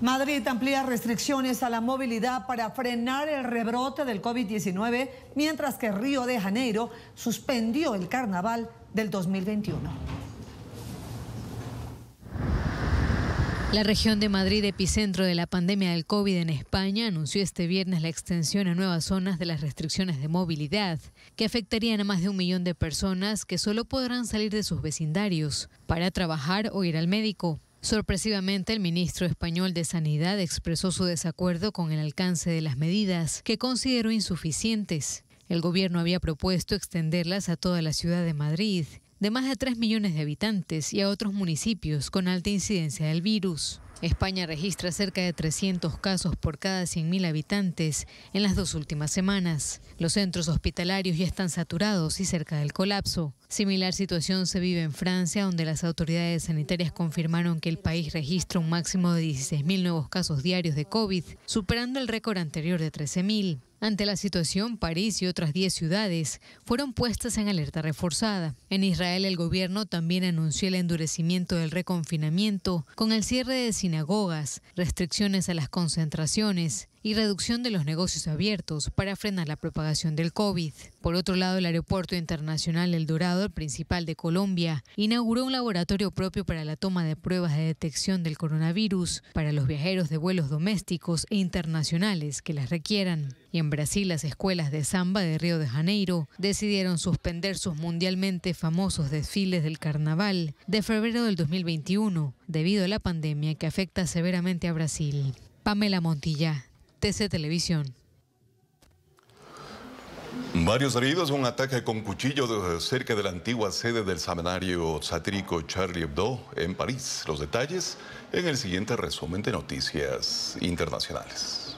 Madrid amplía restricciones a la movilidad para frenar el rebrote del COVID-19, mientras que Río de Janeiro suspendió el carnaval del 2021. La región de Madrid, epicentro de la pandemia del COVID en España, anunció este viernes la extensión a nuevas zonas de las restricciones de movilidad, que afectarían a más de un millón de personas que solo podrán salir de sus vecindarios para trabajar o ir al médico. Sorpresivamente, el ministro español de Sanidad expresó su desacuerdo con el alcance de las medidas, que consideró insuficientes. El gobierno había propuesto extenderlas a toda la ciudad de Madrid, de más de 3 millones de habitantes y a otros municipios con alta incidencia del virus. España registra cerca de 300 casos por cada 100.000 habitantes en las dos últimas semanas. Los centros hospitalarios ya están saturados y cerca del colapso. Similar situación se vive en Francia, donde las autoridades sanitarias confirmaron que el país registra un máximo de 16.000 nuevos casos diarios de COVID, superando el récord anterior de 13.000. Ante la situación, París y otras 10 ciudades fueron puestas en alerta reforzada. En Israel, el gobierno también anunció el endurecimiento del reconfinamiento con el cierre de sinagogas, restricciones a las concentraciones y reducción de los negocios abiertos para frenar la propagación del COVID. Por otro lado, el Aeropuerto Internacional El Dorado, el principal de Colombia, inauguró un laboratorio propio para la toma de pruebas de detección del coronavirus para los viajeros de vuelos domésticos e internacionales que las requieran. Y en Brasil, las escuelas de samba de Río de Janeiro decidieron suspender sus mundialmente famosos desfiles del carnaval de febrero del 2021 debido a la pandemia que afecta severamente a Brasil. Pamela Montilla, TC Televisión. Varios heridos, un ataque con cuchillo eh, cerca de la antigua sede del semanario satírico Charlie Hebdo en París. Los detalles en el siguiente resumen de noticias internacionales.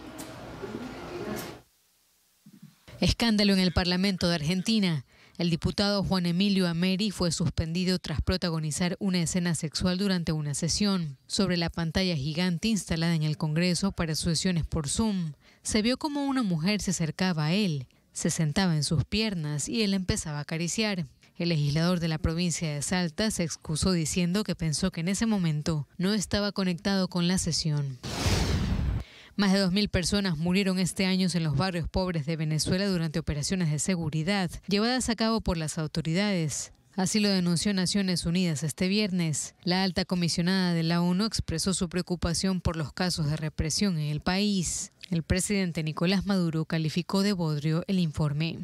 Escándalo en el Parlamento de Argentina. El diputado Juan Emilio Ameri fue suspendido tras protagonizar una escena sexual durante una sesión. Sobre la pantalla gigante instalada en el Congreso para sesiones por Zoom, se vio como una mujer se acercaba a él, se sentaba en sus piernas y él empezaba a acariciar. El legislador de la provincia de Salta se excusó diciendo que pensó que en ese momento no estaba conectado con la sesión. Más de 2.000 personas murieron este año en los barrios pobres de Venezuela durante operaciones de seguridad llevadas a cabo por las autoridades. Así lo denunció Naciones Unidas este viernes. La alta comisionada de la ONU expresó su preocupación por los casos de represión en el país. El presidente Nicolás Maduro calificó de bodrio el informe.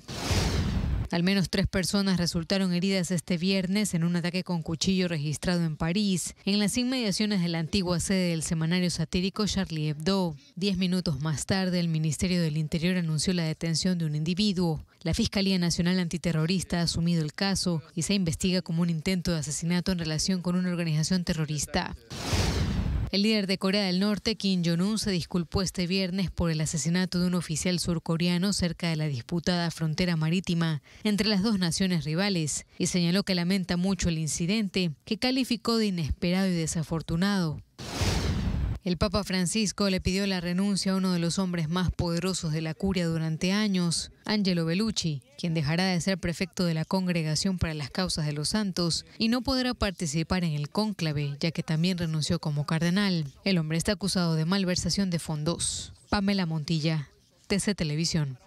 Al menos tres personas resultaron heridas este viernes en un ataque con cuchillo registrado en París, en las inmediaciones de la antigua sede del semanario satírico Charlie Hebdo. Diez minutos más tarde, el Ministerio del Interior anunció la detención de un individuo. La Fiscalía Nacional Antiterrorista ha asumido el caso y se investiga como un intento de asesinato en relación con una organización terrorista. El líder de Corea del Norte, Kim Jong-un, se disculpó este viernes por el asesinato de un oficial surcoreano cerca de la disputada frontera marítima entre las dos naciones rivales y señaló que lamenta mucho el incidente, que calificó de inesperado y desafortunado. El Papa Francisco le pidió la renuncia a uno de los hombres más poderosos de la curia durante años, Angelo Bellucci, quien dejará de ser prefecto de la Congregación para las Causas de los Santos y no podrá participar en el cónclave, ya que también renunció como cardenal. El hombre está acusado de malversación de fondos. Pamela Montilla, TC Televisión.